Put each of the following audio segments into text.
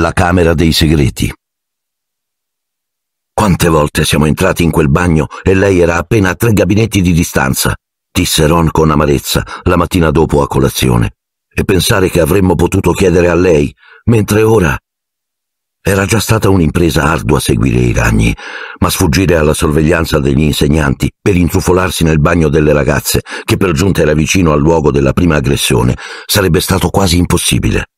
la Camera dei Segreti. Quante volte siamo entrati in quel bagno e lei era appena a tre gabinetti di distanza, disse Ron con amarezza la mattina dopo a colazione, e pensare che avremmo potuto chiedere a lei, mentre ora... Era già stata un'impresa ardua seguire i ragni, ma sfuggire alla sorveglianza degli insegnanti per intrufolarsi nel bagno delle ragazze, che per giunta era vicino al luogo della prima aggressione, sarebbe stato quasi impossibile.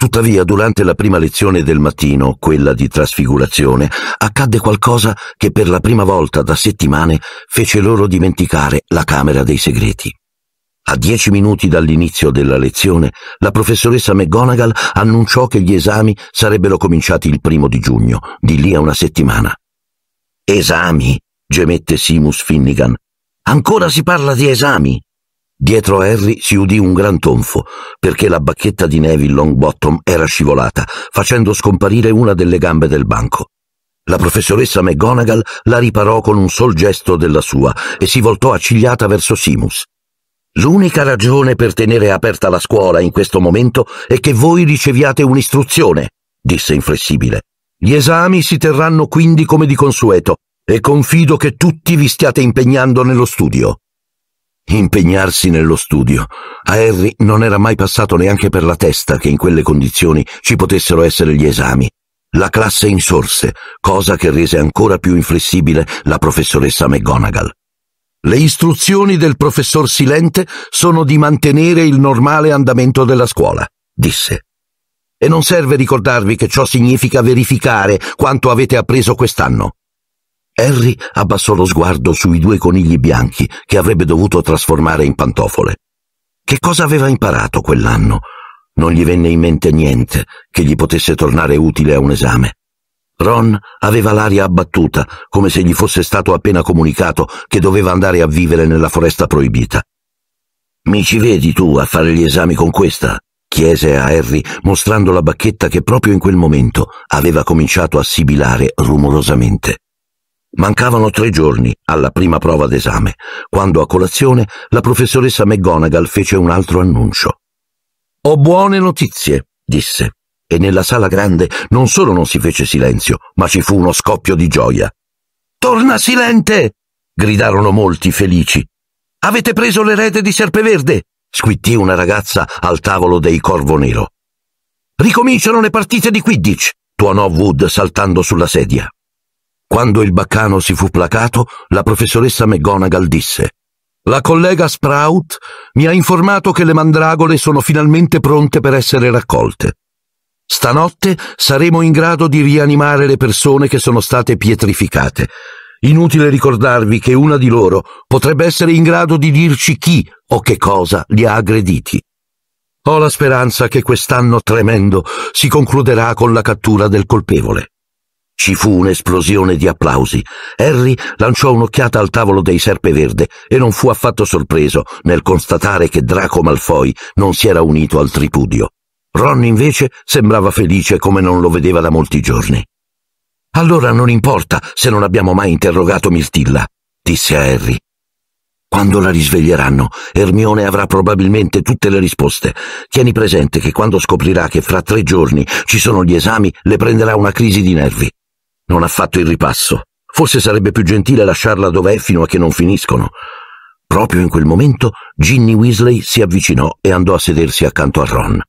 Tuttavia, durante la prima lezione del mattino, quella di trasfigurazione, accadde qualcosa che per la prima volta da settimane fece loro dimenticare la Camera dei Segreti. A dieci minuti dall'inizio della lezione, la professoressa McGonagall annunciò che gli esami sarebbero cominciati il primo di giugno, di lì a una settimana. Esami? gemette Simus Finnigan. Ancora si parla di esami? Dietro a Harry si udì un gran tonfo, perché la bacchetta di Neville Longbottom era scivolata, facendo scomparire una delle gambe del banco. La professoressa McGonagall la riparò con un sol gesto della sua e si voltò accigliata verso Simus. L'unica ragione per tenere aperta la scuola in questo momento è che voi riceviate un'istruzione, disse inflessibile. Gli esami si terranno quindi come di consueto e confido che tutti vi stiate impegnando nello studio impegnarsi nello studio. A Harry non era mai passato neanche per la testa che in quelle condizioni ci potessero essere gli esami. La classe insorse, cosa che rese ancora più inflessibile la professoressa McGonagall. Le istruzioni del professor Silente sono di mantenere il normale andamento della scuola, disse. E non serve ricordarvi che ciò significa verificare quanto avete appreso quest'anno. Harry abbassò lo sguardo sui due conigli bianchi che avrebbe dovuto trasformare in pantofole. Che cosa aveva imparato quell'anno? Non gli venne in mente niente che gli potesse tornare utile a un esame. Ron aveva l'aria abbattuta, come se gli fosse stato appena comunicato che doveva andare a vivere nella foresta proibita. Mi ci vedi tu a fare gli esami con questa? chiese a Harry, mostrando la bacchetta che proprio in quel momento aveva cominciato a sibilare rumorosamente. Mancavano tre giorni alla prima prova d'esame, quando a colazione la professoressa McGonagall fece un altro annuncio. Ho buone notizie, disse, e nella sala grande non solo non si fece silenzio, ma ci fu uno scoppio di gioia. Torna Silente! gridarono molti felici. Avete preso l'erede di Serpeverde! squittì una ragazza al tavolo dei Corvo Nero. Ricominciano le partite di Quidditch! tuonò Wood saltando sulla sedia. Quando il baccano si fu placato, la professoressa McGonagall disse La collega Sprout mi ha informato che le mandragole sono finalmente pronte per essere raccolte. Stanotte saremo in grado di rianimare le persone che sono state pietrificate. Inutile ricordarvi che una di loro potrebbe essere in grado di dirci chi o che cosa li ha aggrediti. Ho la speranza che quest'anno tremendo si concluderà con la cattura del colpevole. Ci fu un'esplosione di applausi. Harry lanciò un'occhiata al tavolo dei Serpe Verde e non fu affatto sorpreso nel constatare che Draco Malfoy non si era unito al tripudio. Ron invece sembrava felice come non lo vedeva da molti giorni. Allora non importa se non abbiamo mai interrogato Mirtilla, disse a Harry. Quando la risveglieranno, Ermione avrà probabilmente tutte le risposte. Tieni presente che quando scoprirà che fra tre giorni ci sono gli esami, le prenderà una crisi di nervi. Non ha fatto il ripasso. Forse sarebbe più gentile lasciarla dov'è fino a che non finiscono. Proprio in quel momento Ginny Weasley si avvicinò e andò a sedersi accanto a Ron.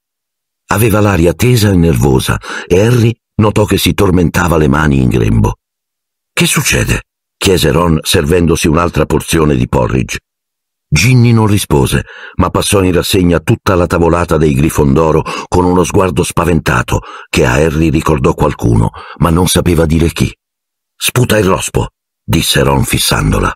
Aveva l'aria tesa e nervosa e Harry notò che si tormentava le mani in grembo. Che succede? chiese Ron servendosi un'altra porzione di porridge. Ginny non rispose, ma passò in rassegna tutta la tavolata dei Grifondoro con uno sguardo spaventato che a Harry ricordò qualcuno, ma non sapeva dire chi. Sputa il rospo, disse Ron fissandola.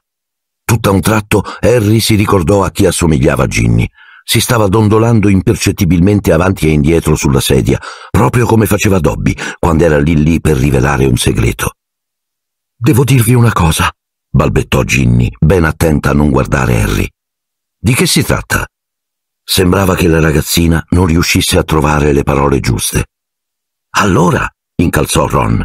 Tutto a un tratto Harry si ricordò a chi assomigliava Ginny. Si stava dondolando impercettibilmente avanti e indietro sulla sedia, proprio come faceva Dobby quando era lì lì per rivelare un segreto. Devo dirvi una cosa, balbettò Ginny, ben attenta a non guardare Harry. Di che si tratta? Sembrava che la ragazzina non riuscisse a trovare le parole giuste. Allora, incalzò Ron.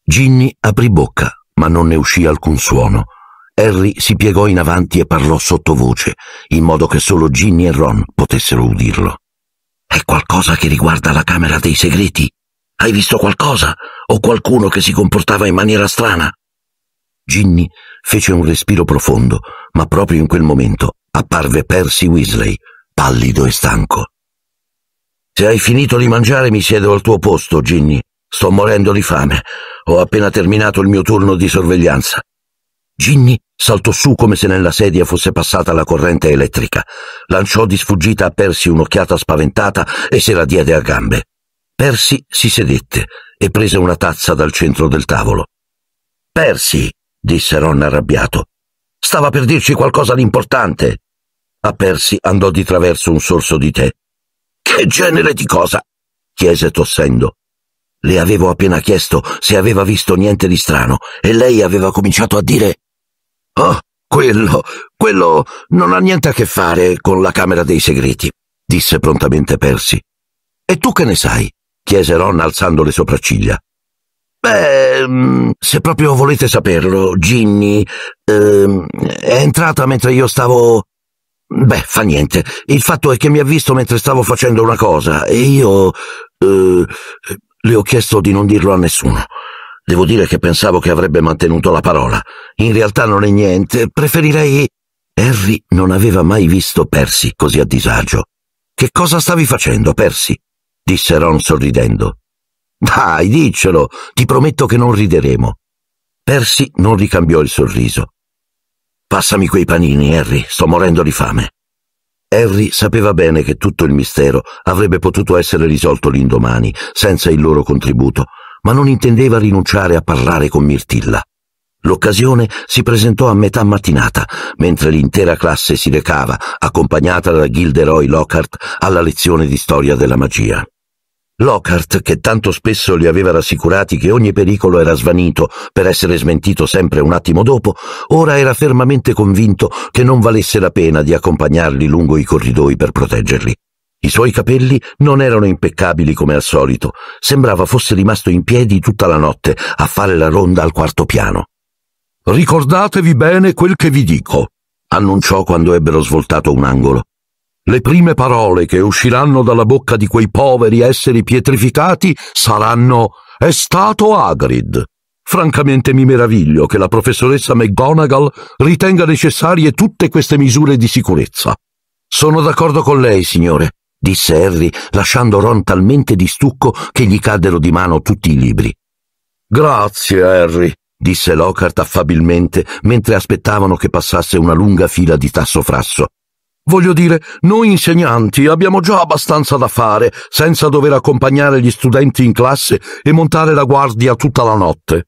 Ginny aprì bocca, ma non ne uscì alcun suono. Harry si piegò in avanti e parlò sottovoce, in modo che solo Ginny e Ron potessero udirlo. È qualcosa che riguarda la Camera dei Segreti? Hai visto qualcosa? O qualcuno che si comportava in maniera strana? Ginny fece un respiro profondo, ma proprio in quel momento apparve Percy Weasley, pallido e stanco. Se hai finito di mangiare mi siedo al tuo posto, Ginny. Sto morendo di fame. Ho appena terminato il mio turno di sorveglianza. Ginny saltò su come se nella sedia fosse passata la corrente elettrica. Lanciò di sfuggita a Percy un'occhiata spaventata e se la diede a gambe. Percy si sedette e prese una tazza dal centro del tavolo. Percy, disse Ron arrabbiato, stava per dirci qualcosa di importante. A Percy andò di traverso un sorso di tè. Che genere di cosa? chiese tossendo. Le avevo appena chiesto se aveva visto niente di strano e lei aveva cominciato a dire Oh, quello, quello non ha niente a che fare con la Camera dei Segreti, disse prontamente Percy. E tu che ne sai? chiese Ron alzando le sopracciglia. Beh, mm, se proprio volete saperlo, Ginny eh, è entrata mentre io stavo... Beh, fa niente. Il fatto è che mi ha visto mentre stavo facendo una cosa e io... Eh, le ho chiesto di non dirlo a nessuno. Devo dire che pensavo che avrebbe mantenuto la parola. In realtà non è niente. Preferirei... Harry non aveva mai visto Percy così a disagio. Che cosa stavi facendo, Percy? disse Ron sorridendo. Dai, diccelo, ti prometto che non rideremo. Percy non ricambiò il sorriso. Passami quei panini, Harry, sto morendo di fame. Harry sapeva bene che tutto il mistero avrebbe potuto essere risolto l'indomani, senza il loro contributo, ma non intendeva rinunciare a parlare con Mirtilla. L'occasione si presentò a metà mattinata, mentre l'intera classe si recava, accompagnata da Gilderoy Lockhart, alla lezione di storia della magia. Lockhart, che tanto spesso li aveva rassicurati che ogni pericolo era svanito per essere smentito sempre un attimo dopo, ora era fermamente convinto che non valesse la pena di accompagnarli lungo i corridoi per proteggerli. I suoi capelli non erano impeccabili come al solito, sembrava fosse rimasto in piedi tutta la notte a fare la ronda al quarto piano. Ricordatevi bene quel che vi dico, annunciò quando ebbero svoltato un angolo. Le prime parole che usciranno dalla bocca di quei poveri esseri pietrificati saranno È stato Agrid. Francamente mi meraviglio che la professoressa McGonagall ritenga necessarie tutte queste misure di sicurezza. Sono d'accordo con lei, signore, disse Harry, lasciando Ron talmente di stucco che gli caddero di mano tutti i libri. Grazie, Harry, disse Lockhart affabilmente mentre aspettavano che passasse una lunga fila di tasso frasso. Voglio dire, noi insegnanti abbiamo già abbastanza da fare senza dover accompagnare gli studenti in classe e montare la guardia tutta la notte.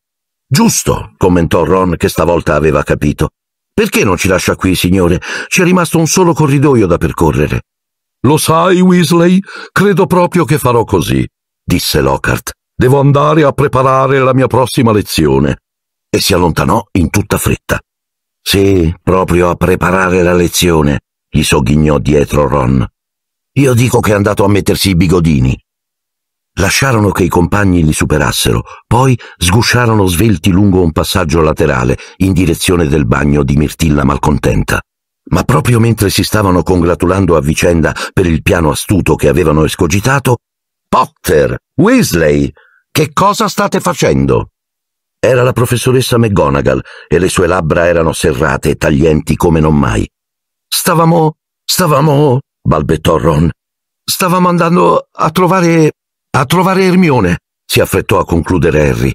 Giusto, commentò Ron che stavolta aveva capito. Perché non ci lascia qui, signore? C'è rimasto un solo corridoio da percorrere. Lo sai, Weasley? Credo proprio che farò così, disse Lockhart. Devo andare a preparare la mia prossima lezione. E si allontanò in tutta fretta. Sì, proprio a preparare la lezione, gli sogghignò dietro Ron. Io dico che è andato a mettersi i bigodini. Lasciarono che i compagni li superassero, poi sgusciarono svelti lungo un passaggio laterale in direzione del bagno di Mirtilla malcontenta. Ma proprio mentre si stavano congratulando a vicenda per il piano astuto che avevano escogitato, Potter, Weasley, che cosa state facendo? Era la professoressa McGonagall e le sue labbra erano serrate e taglienti come non mai. Stavamo. stavamo. balbettò Ron. Stavamo andando a trovare. a trovare Ermione, si affrettò a concludere Harry.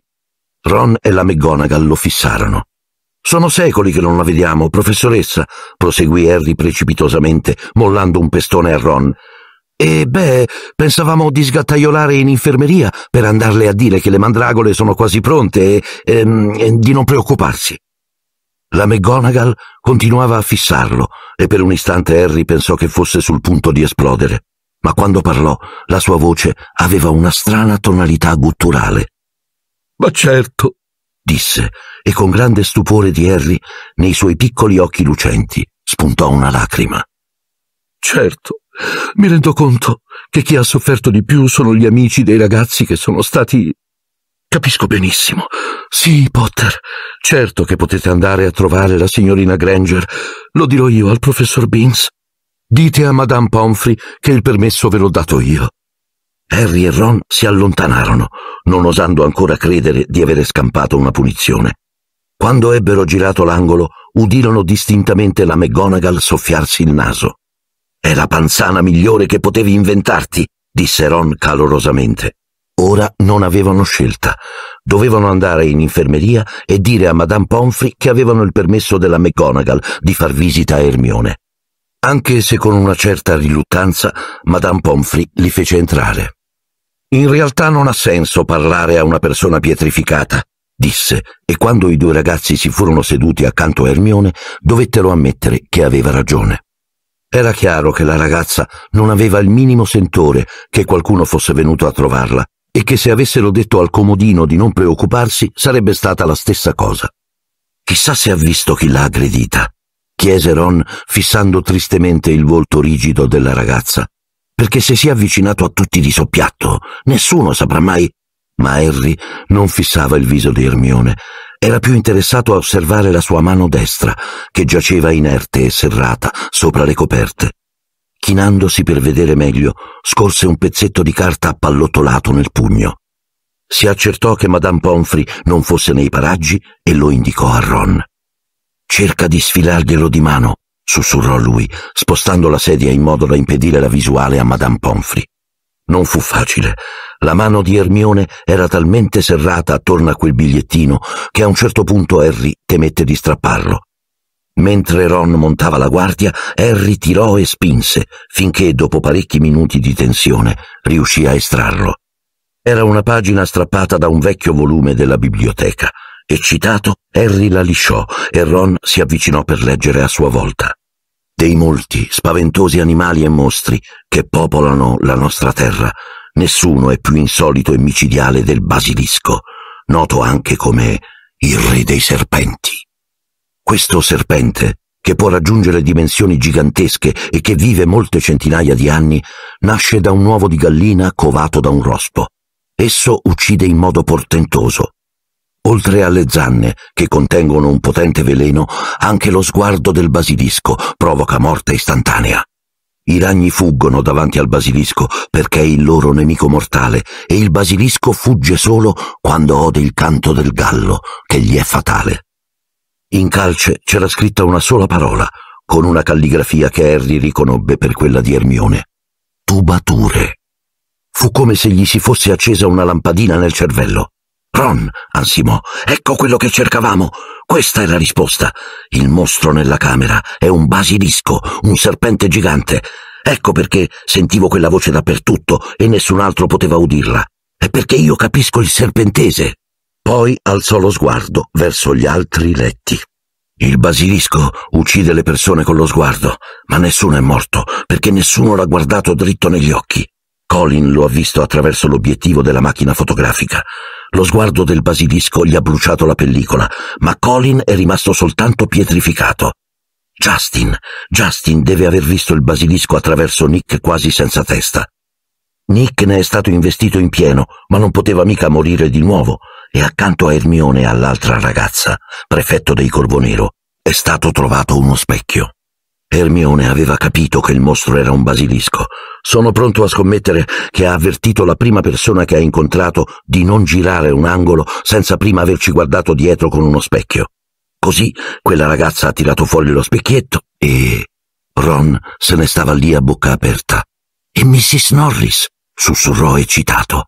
Ron e la McGonagall lo fissarono. Sono secoli che non la vediamo, professoressa, proseguì Harry precipitosamente, mollando un pestone a Ron. E beh, pensavamo di sgattaiolare in infermeria per andarle a dire che le mandragole sono quasi pronte e, e, ehm, e di non preoccuparsi. La McGonagall continuava a fissarlo e per un istante Harry pensò che fosse sul punto di esplodere, ma quando parlò la sua voce aveva una strana tonalità gutturale. Ma certo, disse, e con grande stupore di Harry nei suoi piccoli occhi lucenti spuntò una lacrima. Certo, mi rendo conto che chi ha sofferto di più sono gli amici dei ragazzi che sono stati Capisco benissimo. Sì, Potter. Certo che potete andare a trovare la signorina Granger. Lo dirò io al professor Beans. Dite a Madame Pomfrey che il permesso ve l'ho dato io. Harry e Ron si allontanarono, non osando ancora credere di avere scampato una punizione. Quando ebbero girato l'angolo, udirono distintamente la McGonagall soffiarsi il naso. È la panzana migliore che potevi inventarti, disse Ron calorosamente. Ora non avevano scelta. Dovevano andare in infermeria e dire a Madame Pomfrey che avevano il permesso della McGonagall di far visita a Ermione. Anche se con una certa riluttanza, Madame Pomfrey li fece entrare. In realtà non ha senso parlare a una persona pietrificata, disse, e quando i due ragazzi si furono seduti accanto a Ermione, dovettero ammettere che aveva ragione. Era chiaro che la ragazza non aveva il minimo sentore che qualcuno fosse venuto a trovarla e che se avessero detto al comodino di non preoccuparsi sarebbe stata la stessa cosa. Chissà se ha visto chi l'ha aggredita, chiese Ron fissando tristemente il volto rigido della ragazza, perché se si è avvicinato a tutti di soppiatto, nessuno saprà mai. Ma Harry non fissava il viso di Ermione, era più interessato a osservare la sua mano destra, che giaceva inerte e serrata sopra le coperte. Chinandosi per vedere meglio, scorse un pezzetto di carta appallottolato nel pugno. Si accertò che Madame Pomfrey non fosse nei paraggi e lo indicò a Ron. Cerca di sfilarglielo di mano, sussurrò lui, spostando la sedia in modo da impedire la visuale a Madame Pomfrey. Non fu facile. La mano di Ermione era talmente serrata attorno a quel bigliettino che a un certo punto Harry temette di strapparlo. Mentre Ron montava la guardia, Harry tirò e spinse, finché, dopo parecchi minuti di tensione, riuscì a estrarlo. Era una pagina strappata da un vecchio volume della biblioteca. Eccitato, Harry la lisciò e Ron si avvicinò per leggere a sua volta. Dei molti, spaventosi animali e mostri che popolano la nostra terra, nessuno è più insolito e micidiale del basilisco, noto anche come il re dei serpenti. Questo serpente, che può raggiungere dimensioni gigantesche e che vive molte centinaia di anni, nasce da un uovo di gallina covato da un rospo. Esso uccide in modo portentoso. Oltre alle zanne, che contengono un potente veleno, anche lo sguardo del basilisco provoca morte istantanea. I ragni fuggono davanti al basilisco perché è il loro nemico mortale e il basilisco fugge solo quando ode il canto del gallo, che gli è fatale. In calce c'era scritta una sola parola, con una calligrafia che Harry riconobbe per quella di Ermione. Tubature. Fu come se gli si fosse accesa una lampadina nel cervello. Ron, ansimò, ecco quello che cercavamo. Questa è la risposta. Il mostro nella camera è un basilisco, un serpente gigante. Ecco perché sentivo quella voce dappertutto e nessun altro poteva udirla. È perché io capisco il serpentese. Poi alzò lo sguardo verso gli altri letti. Il basilisco uccide le persone con lo sguardo, ma nessuno è morto perché nessuno l'ha guardato dritto negli occhi. Colin lo ha visto attraverso l'obiettivo della macchina fotografica. Lo sguardo del basilisco gli ha bruciato la pellicola, ma Colin è rimasto soltanto pietrificato. Justin, Justin deve aver visto il basilisco attraverso Nick quasi senza testa. Nick ne è stato investito in pieno, ma non poteva mica morire di nuovo e accanto a Ermione e all'altra ragazza, prefetto dei Corvo Nero, è stato trovato uno specchio. Ermione aveva capito che il mostro era un basilisco. Sono pronto a scommettere che ha avvertito la prima persona che ha incontrato di non girare un angolo senza prima averci guardato dietro con uno specchio. Così quella ragazza ha tirato fuori lo specchietto e... Ron se ne stava lì a bocca aperta. E Mrs. Norris, sussurrò eccitato.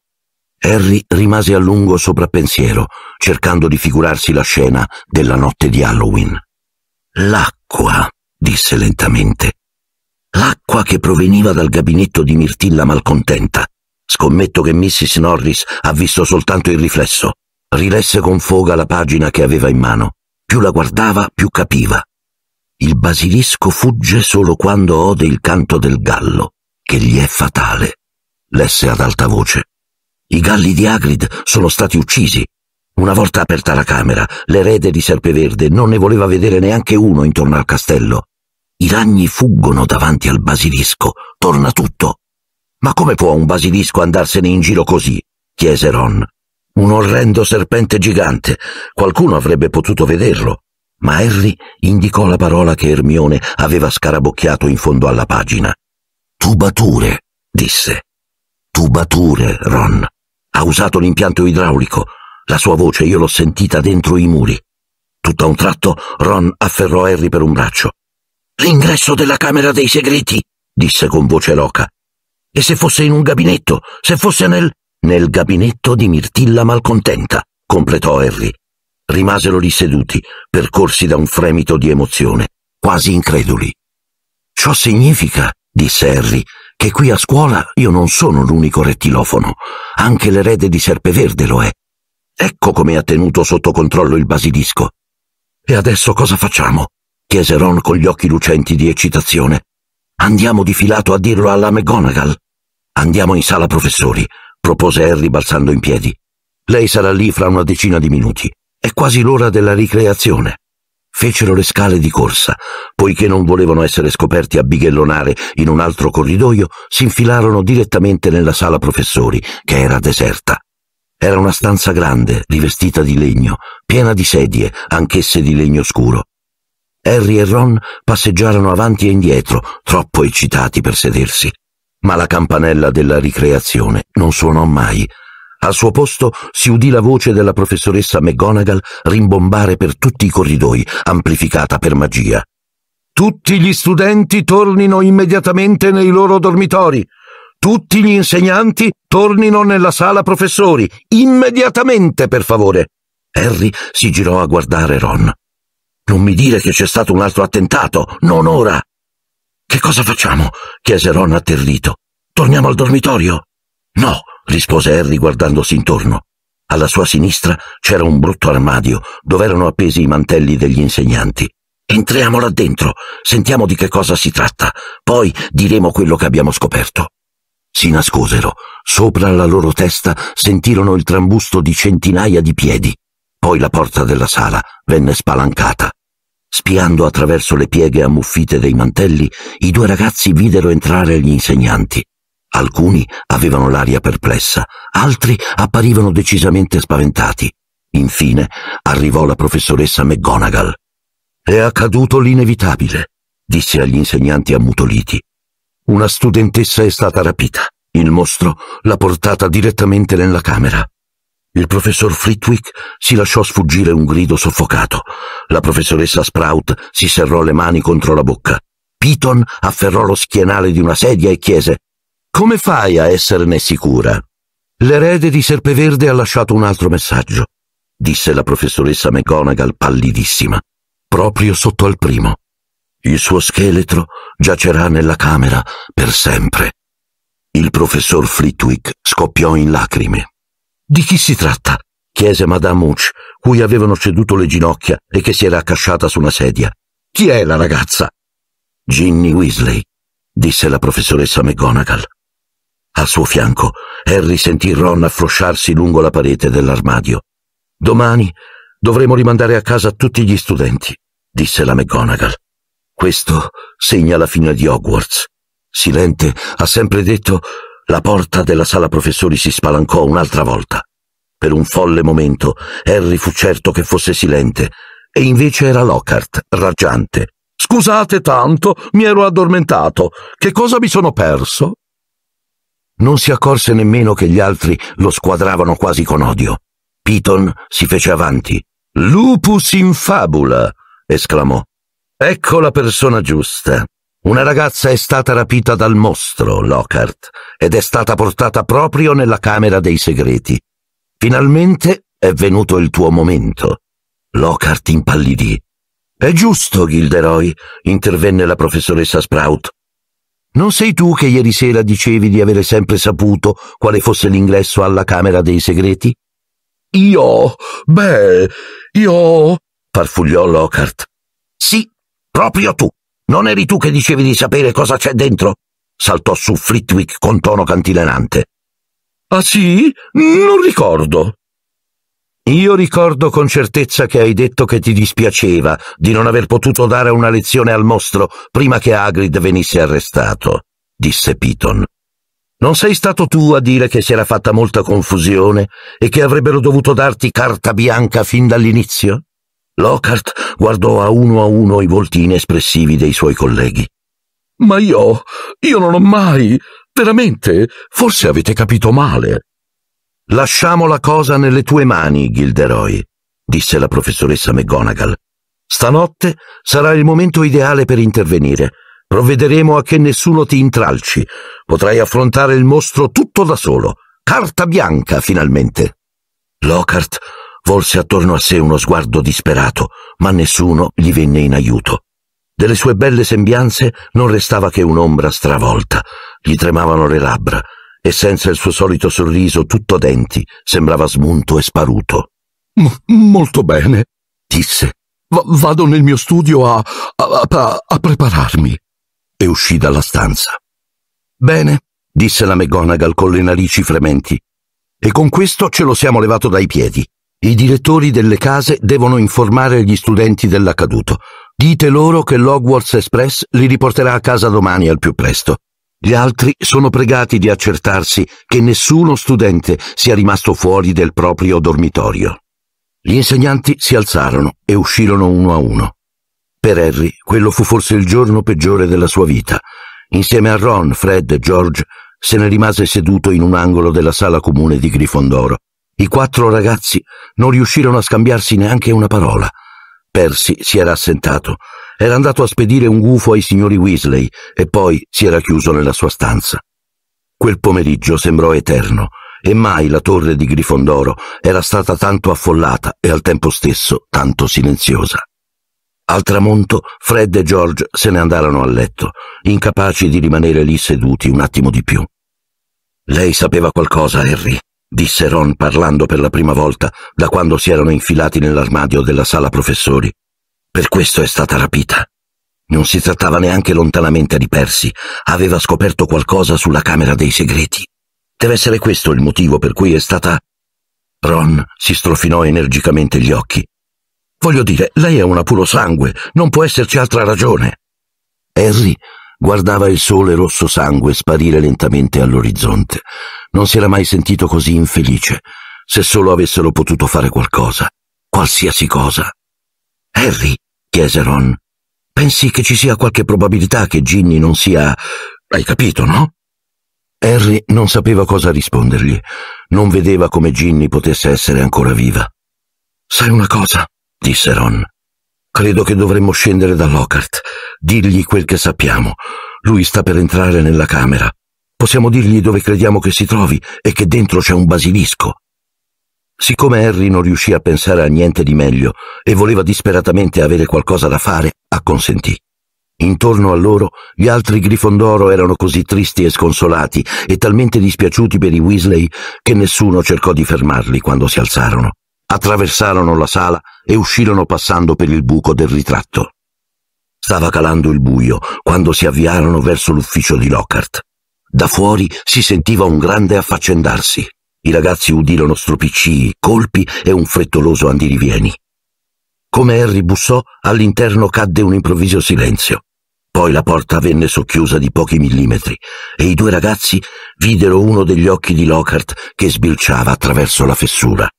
Harry rimase a lungo sopra pensiero, cercando di figurarsi la scena della notte di Halloween. L'acqua, disse lentamente. L'acqua che proveniva dal gabinetto di Mirtilla malcontenta. Scommetto che Mrs. Norris ha visto soltanto il riflesso. Rilesse con foga la pagina che aveva in mano. Più la guardava, più capiva. Il basilisco fugge solo quando ode il canto del gallo, che gli è fatale. Lesse ad alta voce. I galli di Agrid sono stati uccisi. Una volta aperta la camera, l'erede di Serpeverde non ne voleva vedere neanche uno intorno al castello. I ragni fuggono davanti al basilisco, torna tutto. Ma come può un basilisco andarsene in giro così? chiese Ron. Un orrendo serpente gigante. Qualcuno avrebbe potuto vederlo. Ma Harry indicò la parola che Ermione aveva scarabocchiato in fondo alla pagina. Tubature, disse. Tubature, Ron. Ha usato l'impianto idraulico. La sua voce io l'ho sentita dentro i muri. Tutto a un tratto Ron afferrò Harry per un braccio. L'ingresso della Camera dei Segreti, disse con voce loca. E se fosse in un gabinetto? Se fosse nel... Nel gabinetto di Mirtilla malcontenta, completò Harry. Rimasero lì seduti, percorsi da un fremito di emozione, quasi increduli. Ciò significa, disse Harry, che qui a scuola io non sono l'unico rettilofono, anche l'erede di Serpeverde lo è. Ecco come ha tenuto sotto controllo il basilisco. E adesso cosa facciamo? chiese Ron con gli occhi lucenti di eccitazione. Andiamo di filato a dirlo alla McGonagall. Andiamo in sala professori, propose Harry balzando in piedi. Lei sarà lì fra una decina di minuti. È quasi l'ora della ricreazione fecero le scale di corsa. Poiché non volevano essere scoperti a bighellonare in un altro corridoio, si infilarono direttamente nella sala professori, che era deserta. Era una stanza grande, rivestita di legno, piena di sedie, anch'esse di legno scuro. Harry e Ron passeggiarono avanti e indietro, troppo eccitati per sedersi. Ma la campanella della ricreazione non suonò mai, al suo posto si udì la voce della professoressa McGonagall rimbombare per tutti i corridoi, amplificata per magia. Tutti gli studenti tornino immediatamente nei loro dormitori. Tutti gli insegnanti tornino nella sala professori. Immediatamente, per favore. Harry si girò a guardare Ron. Non mi dire che c'è stato un altro attentato, non ora. Che cosa facciamo? chiese Ron atterrito. Torniamo al dormitorio. No, rispose Harry guardandosi intorno. Alla sua sinistra c'era un brutto armadio dove erano appesi i mantelli degli insegnanti. Entriamo là dentro, sentiamo di che cosa si tratta, poi diremo quello che abbiamo scoperto. Si nascosero, sopra la loro testa sentirono il trambusto di centinaia di piedi. Poi la porta della sala venne spalancata. Spiando attraverso le pieghe ammuffite dei mantelli, i due ragazzi videro entrare gli insegnanti. Alcuni avevano l'aria perplessa, altri apparivano decisamente spaventati. Infine arrivò la professoressa McGonagall. È accaduto l'inevitabile, disse agli insegnanti ammutoliti. Una studentessa è stata rapita. Il mostro l'ha portata direttamente nella camera. Il professor Flitwick si lasciò sfuggire un grido soffocato. La professoressa Sprout si serrò le mani contro la bocca. Piton afferrò lo schienale di una sedia e chiese come fai a esserne sicura? L'erede di Serpeverde ha lasciato un altro messaggio, disse la professoressa McGonagall pallidissima, proprio sotto al primo. Il suo scheletro giacerà nella camera per sempre. Il professor Flitwick scoppiò in lacrime. Di chi si tratta? chiese Madame Hooch, cui avevano ceduto le ginocchia e che si era accasciata su una sedia. Chi è la ragazza? Ginny Weasley, disse la professoressa McGonagall. Al suo fianco, Harry sentì Ron afflosciarsi lungo la parete dell'armadio. Domani dovremo rimandare a casa tutti gli studenti, disse la McGonagall. Questo segna la fine di Hogwarts. Silente ha sempre detto la porta della sala professori si spalancò un'altra volta. Per un folle momento Harry fu certo che fosse Silente, e invece era Lockhart, raggiante. Scusate tanto, mi ero addormentato. Che cosa mi sono perso? Non si accorse nemmeno che gli altri lo squadravano quasi con odio. Piton si fece avanti. Lupus in fabula! esclamò. Ecco la persona giusta. Una ragazza è stata rapita dal mostro, Lockhart, ed è stata portata proprio nella Camera dei Segreti. Finalmente è venuto il tuo momento. Lockhart impallidì. È giusto, Gilderoy, intervenne la professoressa Sprout. Non sei tu che ieri sera dicevi di avere sempre saputo quale fosse l'ingresso alla Camera dei Segreti? Io? Beh, io... farfugliò Lockhart. Sì, proprio tu. Non eri tu che dicevi di sapere cosa c'è dentro? saltò su Flitwick con tono cantilenante. Ah sì? Non ricordo. Io ricordo con certezza che hai detto che ti dispiaceva di non aver potuto dare una lezione al mostro prima che Hagrid venisse arrestato, disse Piton. Non sei stato tu a dire che si era fatta molta confusione e che avrebbero dovuto darti carta bianca fin dall'inizio? Lockhart guardò a uno a uno i volti inespressivi dei suoi colleghi. Ma io, io non ho mai, veramente, forse avete capito male, Lasciamo la cosa nelle tue mani, Gilderoy, disse la professoressa McGonagall. Stanotte sarà il momento ideale per intervenire. Provvederemo a che nessuno ti intralci. Potrai affrontare il mostro tutto da solo. Carta bianca, finalmente. Lockhart volse attorno a sé uno sguardo disperato, ma nessuno gli venne in aiuto. Delle sue belle sembianze non restava che un'ombra stravolta. Gli tremavano le labbra e senza il suo solito sorriso tutto denti sembrava smunto e sparuto. M- molto bene, disse. V- vado nel mio studio a, a, a, a prepararmi. E uscì dalla stanza. Bene, disse la McGonagall con le narici frementi. E con questo ce lo siamo levato dai piedi. I direttori delle case devono informare gli studenti dell'accaduto. Dite loro che l'Hogwarts Express li riporterà a casa domani al più presto. Gli altri sono pregati di accertarsi che nessuno studente sia rimasto fuori del proprio dormitorio. Gli insegnanti si alzarono e uscirono uno a uno. Per Harry quello fu forse il giorno peggiore della sua vita. Insieme a Ron, Fred e George se ne rimase seduto in un angolo della sala comune di Grifondoro. I quattro ragazzi non riuscirono a scambiarsi neanche una parola. Percy si era assentato era andato a spedire un gufo ai signori Weasley e poi si era chiuso nella sua stanza. Quel pomeriggio sembrò eterno e mai la torre di Grifondoro era stata tanto affollata e al tempo stesso tanto silenziosa. Al tramonto Fred e George se ne andarono a letto, incapaci di rimanere lì seduti un attimo di più. Lei sapeva qualcosa, Harry, disse Ron parlando per la prima volta da quando si erano infilati nell'armadio della sala professori. Per questo è stata rapita. Non si trattava neanche lontanamente di Persi, aveva scoperto qualcosa sulla Camera dei Segreti. Deve essere questo il motivo per cui è stata... Ron si strofinò energicamente gli occhi. Voglio dire, lei è una puro sangue. non può esserci altra ragione. Harry guardava il sole rosso sangue sparire lentamente all'orizzonte. Non si era mai sentito così infelice, se solo avessero potuto fare qualcosa, qualsiasi cosa. Harry, chiese Ron, pensi che ci sia qualche probabilità che Ginny non sia... Hai capito, no? Harry non sapeva cosa rispondergli, non vedeva come Ginny potesse essere ancora viva. Sai una cosa, disse Ron. Credo che dovremmo scendere da Lockhart, dirgli quel che sappiamo. Lui sta per entrare nella camera. Possiamo dirgli dove crediamo che si trovi e che dentro c'è un basilisco. Siccome Harry non riuscì a pensare a niente di meglio e voleva disperatamente avere qualcosa da fare, acconsentì. Intorno a loro gli altri Grifondoro erano così tristi e sconsolati e talmente dispiaciuti per i Weasley che nessuno cercò di fermarli quando si alzarono. Attraversarono la sala e uscirono passando per il buco del ritratto. Stava calando il buio quando si avviarono verso l'ufficio di Lockhart. Da fuori si sentiva un grande affaccendarsi. I ragazzi udirono stropicci, colpi e un frettoloso andirivieni. Come Harry bussò, all'interno cadde un improvviso silenzio. Poi la porta venne socchiusa di pochi millimetri e i due ragazzi videro uno degli occhi di Lockhart che sbilciava attraverso la fessura.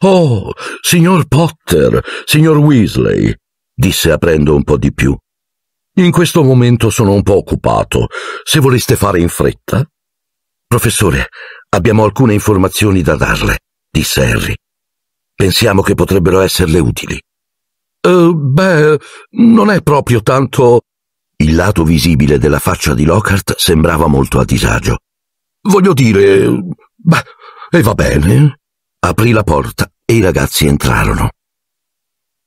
Oh, signor Potter, signor Weasley, disse aprendo un po' di più. In questo momento sono un po' occupato. Se voleste fare in fretta. Professore, Abbiamo alcune informazioni da darle, disse Harry. Pensiamo che potrebbero esserle utili. Eh, beh, non è proprio tanto. Il lato visibile della faccia di Lockhart sembrava molto a disagio. Voglio dire. Beh, e va bene. Aprì la porta e i ragazzi entrarono.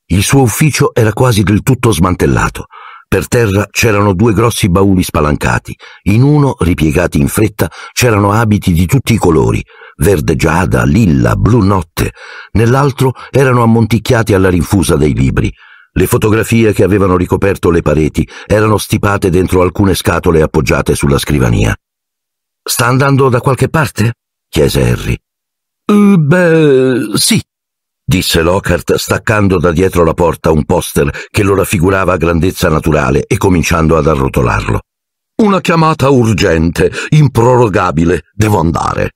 Il suo ufficio era quasi del tutto smantellato per terra c'erano due grossi bauli spalancati, in uno, ripiegati in fretta, c'erano abiti di tutti i colori, verde giada, lilla, blu notte, nell'altro erano ammonticchiati alla rinfusa dei libri. Le fotografie che avevano ricoperto le pareti erano stipate dentro alcune scatole appoggiate sulla scrivania. Sta andando da qualche parte? chiese Harry. Uh, beh, sì, disse Lockhart staccando da dietro la porta un poster che lo raffigurava a grandezza naturale e cominciando ad arrotolarlo. Una chiamata urgente, improrogabile, devo andare.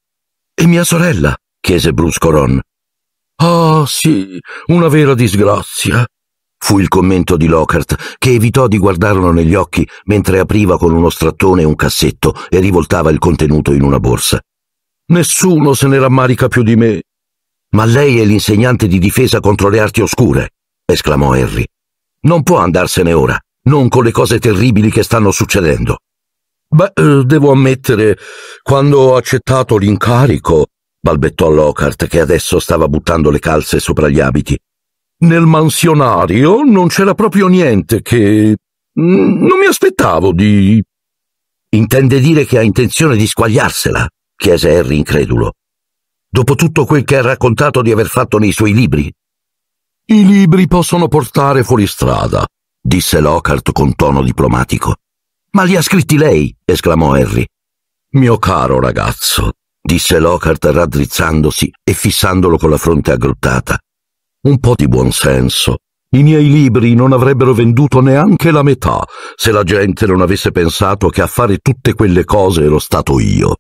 E mia sorella? chiese brusco Ron. Ah, oh, sì, una vera disgrazia. Fu il commento di Lockhart, che evitò di guardarlo negli occhi mentre apriva con uno strattone un cassetto e rivoltava il contenuto in una borsa. Nessuno se ne rammarica più di me, ma lei è l'insegnante di difesa contro le arti oscure, esclamò Harry. Non può andarsene ora, non con le cose terribili che stanno succedendo. Beh, eh, devo ammettere, quando ho accettato l'incarico, balbettò Lockhart, che adesso stava buttando le calze sopra gli abiti. Nel mansionario non c'era proprio niente che. Mm, non mi aspettavo di. Intende dire che ha intenzione di squagliarsela? chiese Harry incredulo dopo tutto quel che ha raccontato di aver fatto nei suoi libri? I libri possono portare fuori strada, disse Lockhart con tono diplomatico. Ma li ha scritti lei, esclamò Harry. Mio caro ragazzo, disse Lockhart raddrizzandosi e fissandolo con la fronte aggrottata. Un po' di buonsenso. I miei libri non avrebbero venduto neanche la metà se la gente non avesse pensato che a fare tutte quelle cose ero stato io.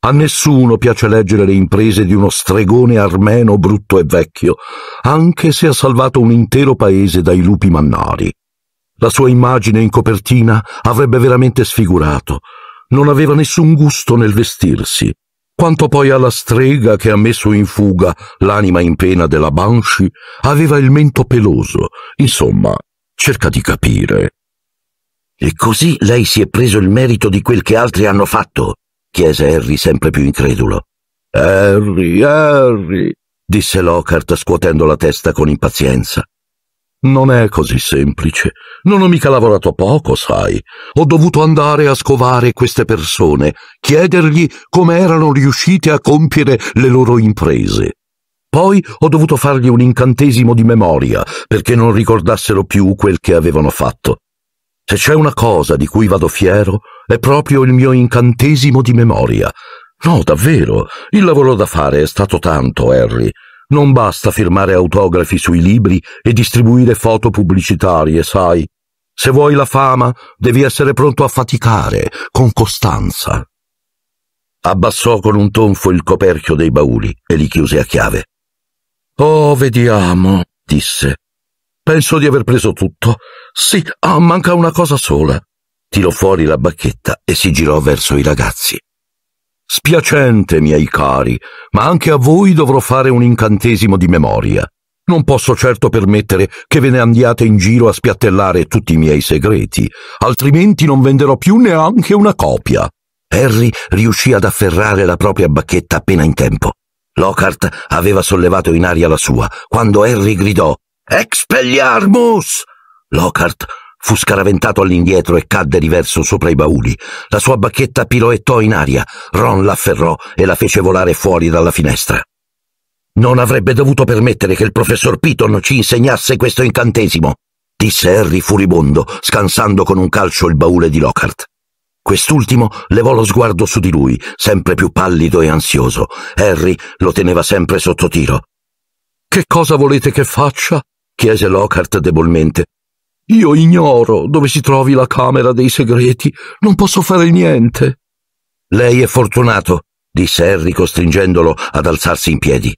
A nessuno piace leggere le imprese di uno stregone armeno brutto e vecchio, anche se ha salvato un intero paese dai lupi mannari. La sua immagine in copertina avrebbe veramente sfigurato. Non aveva nessun gusto nel vestirsi. Quanto poi alla strega che ha messo in fuga l'anima in pena della Banshee, aveva il mento peloso. Insomma, cerca di capire. E così lei si è preso il merito di quel che altri hanno fatto, chiese Harry sempre più incredulo. Harry, Harry, disse Lockhart scuotendo la testa con impazienza. Non è così semplice. Non ho mica lavorato poco, sai. Ho dovuto andare a scovare queste persone, chiedergli come erano riuscite a compiere le loro imprese. Poi ho dovuto fargli un incantesimo di memoria perché non ricordassero più quel che avevano fatto. Se c'è una cosa di cui vado fiero, è proprio il mio incantesimo di memoria. No, davvero, il lavoro da fare è stato tanto, Harry. Non basta firmare autografi sui libri e distribuire foto pubblicitarie, sai. Se vuoi la fama, devi essere pronto a faticare, con costanza. Abbassò con un tonfo il coperchio dei bauli e li chiuse a chiave. Oh, vediamo, disse. Penso di aver preso tutto. Sì, ah, manca una cosa sola tirò fuori la bacchetta e si girò verso i ragazzi. Spiacente, miei cari, ma anche a voi dovrò fare un incantesimo di memoria. Non posso certo permettere che ve ne andiate in giro a spiattellare tutti i miei segreti, altrimenti non venderò più neanche una copia. Harry riuscì ad afferrare la propria bacchetta appena in tempo. Lockhart aveva sollevato in aria la sua, quando Harry gridò Expelliarmus! Lockhart Fu scaraventato all'indietro e cadde riverso sopra i bauli. La sua bacchetta piroettò in aria. Ron l'afferrò e la fece volare fuori dalla finestra. Non avrebbe dovuto permettere che il professor Piton ci insegnasse questo incantesimo, disse Harry furibondo, scansando con un calcio il baule di Lockhart. Quest'ultimo levò lo sguardo su di lui, sempre più pallido e ansioso. Harry lo teneva sempre sotto tiro. Che cosa volete che faccia? chiese Lockhart debolmente. Io ignoro dove si trovi la Camera dei Segreti. Non posso fare niente. Lei è fortunato, disse Harry costringendolo ad alzarsi in piedi.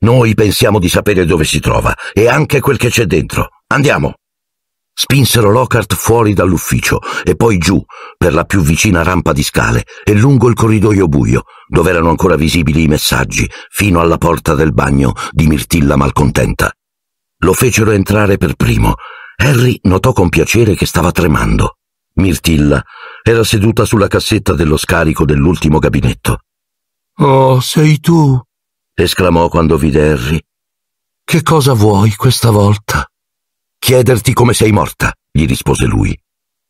Noi pensiamo di sapere dove si trova e anche quel che c'è dentro. Andiamo. Spinsero Lockhart fuori dall'ufficio e poi giù, per la più vicina rampa di scale e lungo il corridoio buio, dove erano ancora visibili i messaggi, fino alla porta del bagno di Mirtilla Malcontenta. Lo fecero entrare per primo Harry notò con piacere che stava tremando. Mirtilla era seduta sulla cassetta dello scarico dell'ultimo gabinetto. Oh, sei tu! esclamò quando vide Harry. Che cosa vuoi questa volta? Chiederti come sei morta, gli rispose lui.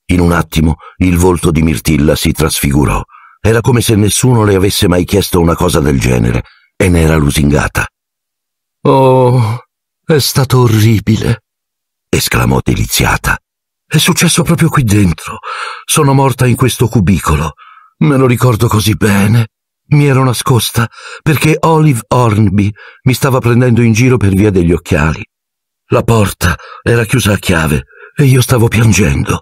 In un attimo il volto di Mirtilla si trasfigurò. Era come se nessuno le avesse mai chiesto una cosa del genere e n'era lusingata. Oh, è stato orribile esclamò deliziata. È successo proprio qui dentro. Sono morta in questo cubicolo. Me lo ricordo così bene. Mi ero nascosta perché Olive Hornby mi stava prendendo in giro per via degli occhiali. La porta era chiusa a chiave e io stavo piangendo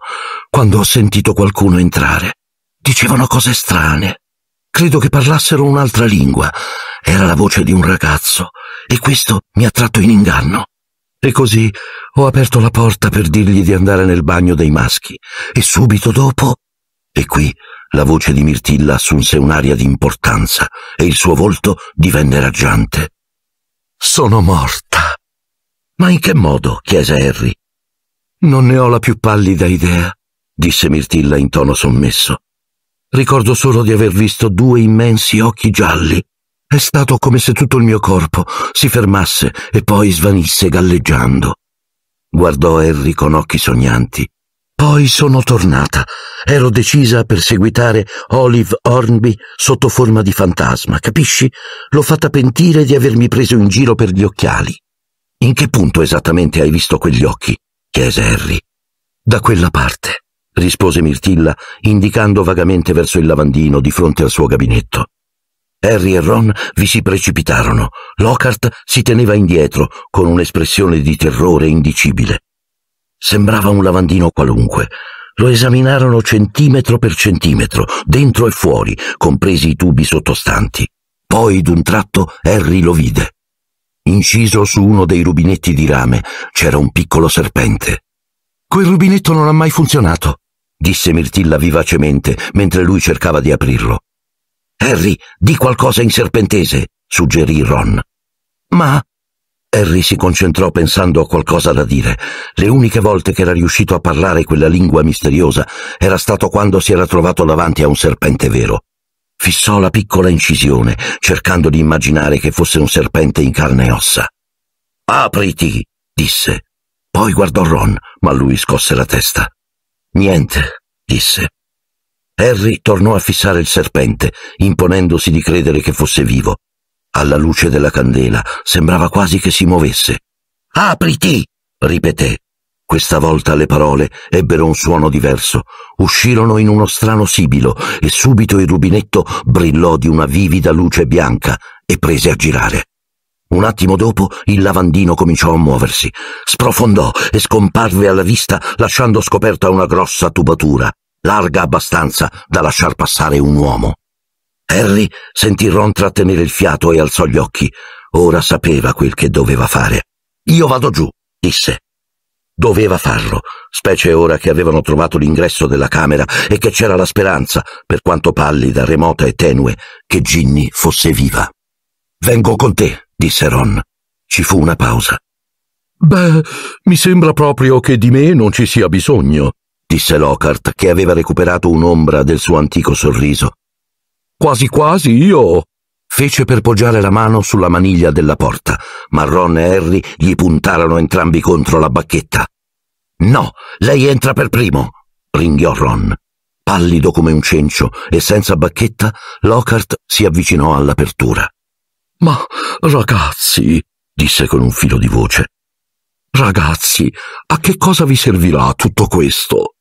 quando ho sentito qualcuno entrare. Dicevano cose strane. Credo che parlassero un'altra lingua. Era la voce di un ragazzo e questo mi ha tratto in inganno. E così ho aperto la porta per dirgli di andare nel bagno dei maschi e subito dopo... E qui la voce di Mirtilla assunse un'aria di importanza e il suo volto divenne raggiante. Sono morta. Ma in che modo? chiese Harry. Non ne ho la più pallida idea, disse Mirtilla in tono sommesso. Ricordo solo di aver visto due immensi occhi gialli. È stato come se tutto il mio corpo si fermasse e poi svanisse galleggiando. Guardò Harry con occhi sognanti. Poi sono tornata. Ero decisa a perseguitare Olive Hornby sotto forma di fantasma, capisci? L'ho fatta pentire di avermi preso in giro per gli occhiali. In che punto esattamente hai visto quegli occhi? chiese Harry. Da quella parte, rispose Mirtilla, indicando vagamente verso il lavandino di fronte al suo gabinetto. Harry e Ron vi si precipitarono. Lockhart si teneva indietro, con un'espressione di terrore indicibile. Sembrava un lavandino qualunque. Lo esaminarono centimetro per centimetro, dentro e fuori, compresi i tubi sottostanti. Poi d'un tratto Harry lo vide. Inciso su uno dei rubinetti di rame c'era un piccolo serpente. Quel rubinetto non ha mai funzionato, disse Mirtilla vivacemente mentre lui cercava di aprirlo. Harry, di qualcosa in serpentese, suggerì Ron. Ma... Harry si concentrò pensando a qualcosa da dire. Le uniche volte che era riuscito a parlare quella lingua misteriosa era stato quando si era trovato davanti a un serpente vero. Fissò la piccola incisione, cercando di immaginare che fosse un serpente in carne e ossa. Apriti, disse. Poi guardò Ron, ma lui scosse la testa. Niente, disse. Harry tornò a fissare il serpente, imponendosi di credere che fosse vivo. Alla luce della candela sembrava quasi che si muovesse. Apriti! ripeté. Questa volta le parole ebbero un suono diverso, uscirono in uno strano sibilo e subito il rubinetto brillò di una vivida luce bianca e prese a girare. Un attimo dopo il lavandino cominciò a muoversi, sprofondò e scomparve alla vista lasciando scoperta una grossa tubatura larga abbastanza da lasciar passare un uomo. Harry sentì Ron trattenere il fiato e alzò gli occhi. Ora sapeva quel che doveva fare. Io vado giù, disse. Doveva farlo, specie ora che avevano trovato l'ingresso della camera e che c'era la speranza, per quanto pallida, remota e tenue, che Ginny fosse viva. Vengo con te, disse Ron. Ci fu una pausa. Beh, mi sembra proprio che di me non ci sia bisogno, disse Lockhart, che aveva recuperato un'ombra del suo antico sorriso. Quasi quasi io. Fece per poggiare la mano sulla maniglia della porta, ma Ron e Harry gli puntarono entrambi contro la bacchetta. No, lei entra per primo, ringhiò Ron. Pallido come un cencio e senza bacchetta, Lockhart si avvicinò all'apertura. Ma ragazzi, disse con un filo di voce, ragazzi, a che cosa vi servirà tutto questo?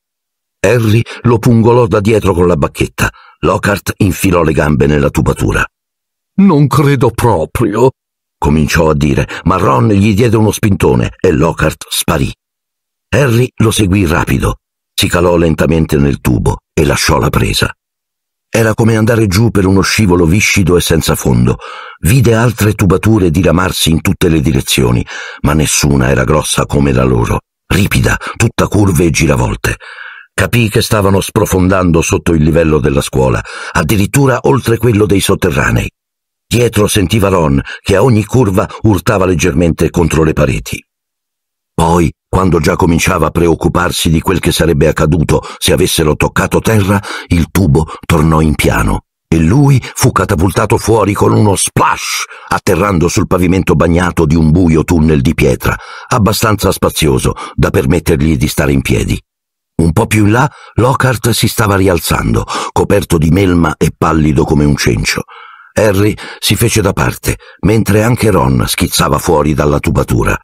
Harry lo pungolò da dietro con la bacchetta. Lockhart infilò le gambe nella tubatura. Non credo proprio, cominciò a dire, ma Ron gli diede uno spintone e Lockhart sparì. Harry lo seguì rapido, si calò lentamente nel tubo e lasciò la presa. Era come andare giù per uno scivolo viscido e senza fondo. Vide altre tubature diramarsi in tutte le direzioni, ma nessuna era grossa come la loro, ripida, tutta curve e giravolte capì che stavano sprofondando sotto il livello della scuola, addirittura oltre quello dei sotterranei. Dietro sentiva Ron che a ogni curva urtava leggermente contro le pareti. Poi, quando già cominciava a preoccuparsi di quel che sarebbe accaduto se avessero toccato terra, il tubo tornò in piano e lui fu catapultato fuori con uno splash, atterrando sul pavimento bagnato di un buio tunnel di pietra, abbastanza spazioso da permettergli di stare in piedi. Un po' più in là Lockhart si stava rialzando, coperto di melma e pallido come un cencio. Harry si fece da parte, mentre anche Ron schizzava fuori dalla tubatura.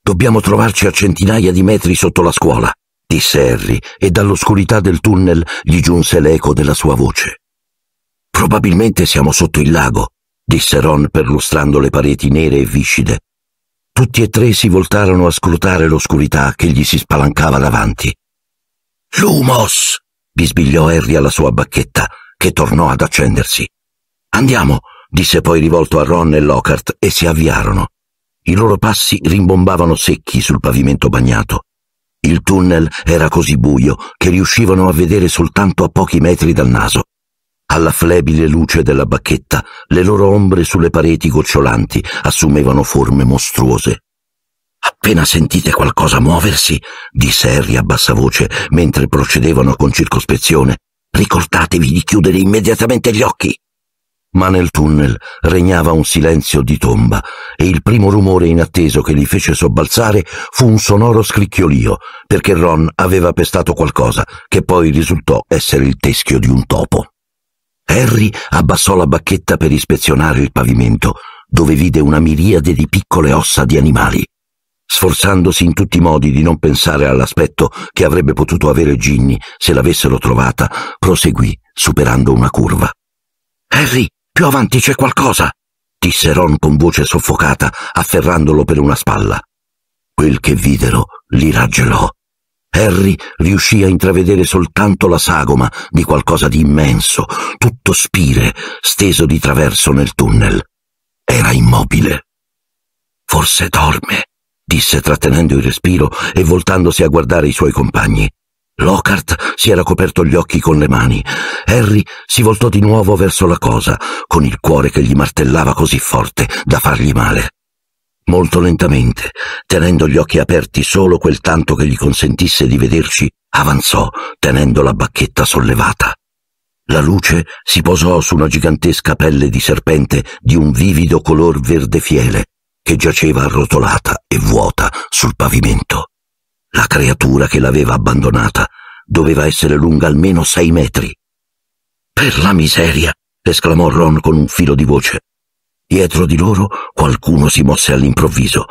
Dobbiamo trovarci a centinaia di metri sotto la scuola, disse Harry, e dall'oscurità del tunnel gli giunse l'eco della sua voce. Probabilmente siamo sotto il lago, disse Ron perlustrando le pareti nere e viscide. Tutti e tre si voltarono a scrutare l'oscurità che gli si spalancava davanti. Lumos! bisbigliò Harry alla sua bacchetta, che tornò ad accendersi. Andiamo! disse poi rivolto a Ron e Lockhart e si avviarono. I loro passi rimbombavano secchi sul pavimento bagnato. Il tunnel era così buio che riuscivano a vedere soltanto a pochi metri dal naso. Alla flebile luce della bacchetta, le loro ombre sulle pareti gocciolanti assumevano forme mostruose. Appena sentite qualcosa muoversi, disse Harry a bassa voce mentre procedevano con circospezione, ricordatevi di chiudere immediatamente gli occhi. Ma nel tunnel regnava un silenzio di tomba e il primo rumore inatteso che li fece sobbalzare fu un sonoro scricchiolio, perché Ron aveva pestato qualcosa che poi risultò essere il teschio di un topo. Harry abbassò la bacchetta per ispezionare il pavimento, dove vide una miriade di piccole ossa di animali sforzandosi in tutti i modi di non pensare all'aspetto che avrebbe potuto avere Ginny se l'avessero trovata, proseguì, superando una curva. Harry, più avanti c'è qualcosa! disse Ron con voce soffocata, afferrandolo per una spalla. Quel che videro li raggelò. Harry riuscì a intravedere soltanto la sagoma di qualcosa di immenso, tutto spire, steso di traverso nel tunnel. Era immobile. Forse dorme, disse trattenendo il respiro e voltandosi a guardare i suoi compagni. Lockhart si era coperto gli occhi con le mani. Harry si voltò di nuovo verso la cosa, con il cuore che gli martellava così forte da fargli male. Molto lentamente, tenendo gli occhi aperti solo quel tanto che gli consentisse di vederci, avanzò, tenendo la bacchetta sollevata. La luce si posò su una gigantesca pelle di serpente di un vivido color verde fiele, che giaceva arrotolata e vuota sul pavimento. La creatura che l'aveva abbandonata doveva essere lunga almeno sei metri. Per la miseria! esclamò Ron con un filo di voce. Dietro di loro qualcuno si mosse all'improvviso.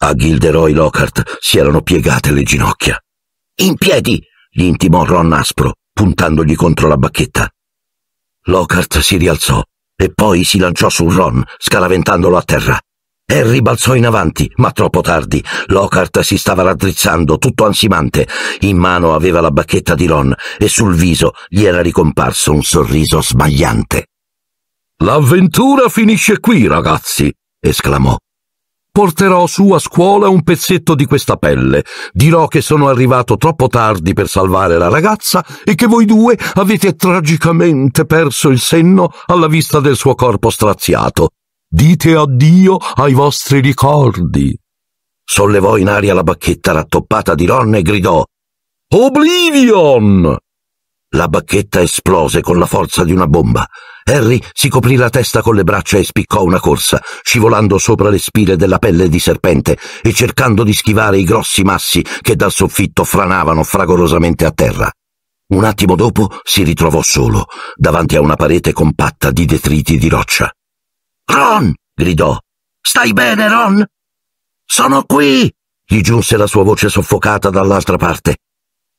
A Gilderoy Lockhart si erano piegate le ginocchia. In piedi! gli intimò Ron aspro, puntandogli contro la bacchetta. Lockhart si rialzò e poi si lanciò su Ron, scaraventandolo a terra. Harry balzò in avanti, ma troppo tardi. Lockhart si stava raddrizzando, tutto ansimante. In mano aveva la bacchetta di Ron e sul viso gli era ricomparso un sorriso sbagliante. L'avventura finisce qui, ragazzi, esclamò. Porterò su a scuola un pezzetto di questa pelle. Dirò che sono arrivato troppo tardi per salvare la ragazza e che voi due avete tragicamente perso il senno alla vista del suo corpo straziato. Dite addio ai vostri ricordi. Sollevò in aria la bacchetta rattoppata di Ron e gridò Oblivion! La bacchetta esplose con la forza di una bomba. Harry si coprì la testa con le braccia e spiccò una corsa, scivolando sopra le spire della pelle di serpente e cercando di schivare i grossi massi che dal soffitto franavano fragorosamente a terra. Un attimo dopo si ritrovò solo, davanti a una parete compatta di detriti di roccia. Ron! gridò. Stai bene, Ron? Sono qui! gli giunse la sua voce soffocata dall'altra parte.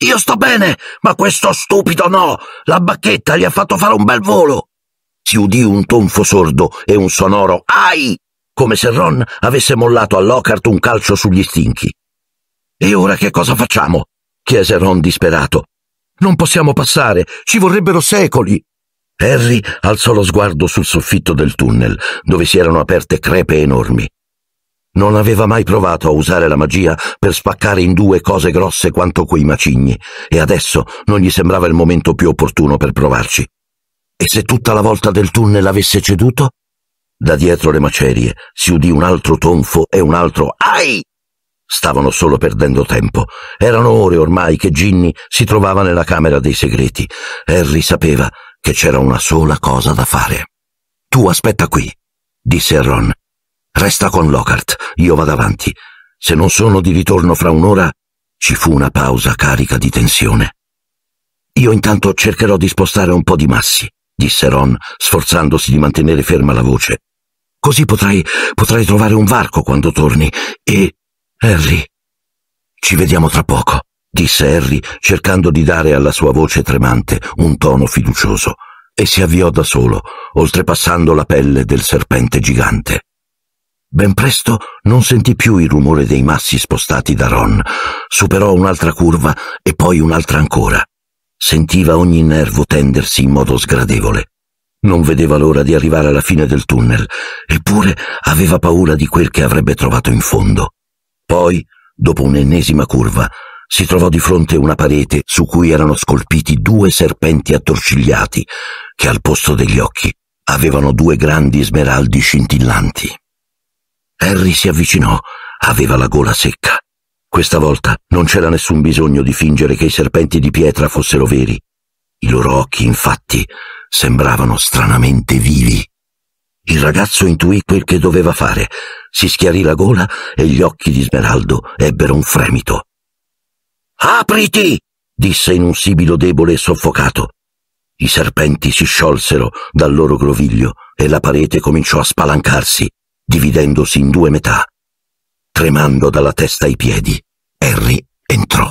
Io sto bene, ma questo stupido no! La bacchetta gli ha fatto fare un bel volo! Si udì un tonfo sordo e un sonoro Ai! come se Ron avesse mollato a Lockhart un calcio sugli stinchi. E ora che cosa facciamo? chiese Ron disperato. Non possiamo passare, ci vorrebbero secoli. Harry alzò lo sguardo sul soffitto del tunnel, dove si erano aperte crepe enormi. Non aveva mai provato a usare la magia per spaccare in due cose grosse quanto quei macigni, e adesso non gli sembrava il momento più opportuno per provarci. E se tutta la volta del tunnel avesse ceduto? Da dietro le macerie si udì un altro tonfo e un altro Ai! Stavano solo perdendo tempo. Erano ore ormai che Ginny si trovava nella camera dei segreti. Harry sapeva che c'era una sola cosa da fare. Tu aspetta qui, disse Ron. Resta con Lockhart, io vado avanti. Se non sono di ritorno fra un'ora, ci fu una pausa carica di tensione. Io intanto cercherò di spostare un po' di massi, disse Ron, sforzandosi di mantenere ferma la voce. Così potrai, potrai trovare un varco quando torni. E... Harry, ci vediamo tra poco disse Harry, cercando di dare alla sua voce tremante un tono fiducioso, e si avviò da solo, oltrepassando la pelle del serpente gigante. Ben presto non sentì più il rumore dei massi spostati da Ron. Superò un'altra curva e poi un'altra ancora. Sentiva ogni nervo tendersi in modo sgradevole. Non vedeva l'ora di arrivare alla fine del tunnel, eppure aveva paura di quel che avrebbe trovato in fondo. Poi, dopo un'ennesima curva, si trovò di fronte una parete su cui erano scolpiti due serpenti attorcigliati che al posto degli occhi avevano due grandi smeraldi scintillanti. Harry si avvicinò, aveva la gola secca. Questa volta non c'era nessun bisogno di fingere che i serpenti di pietra fossero veri. I loro occhi, infatti, sembravano stranamente vivi. Il ragazzo intuì quel che doveva fare, si schiarì la gola e gli occhi di Smeraldo ebbero un fremito. Apriti! disse in un sibilo debole e soffocato. I serpenti si sciolsero dal loro groviglio e la parete cominciò a spalancarsi, dividendosi in due metà. Tremando dalla testa ai piedi, Harry entrò.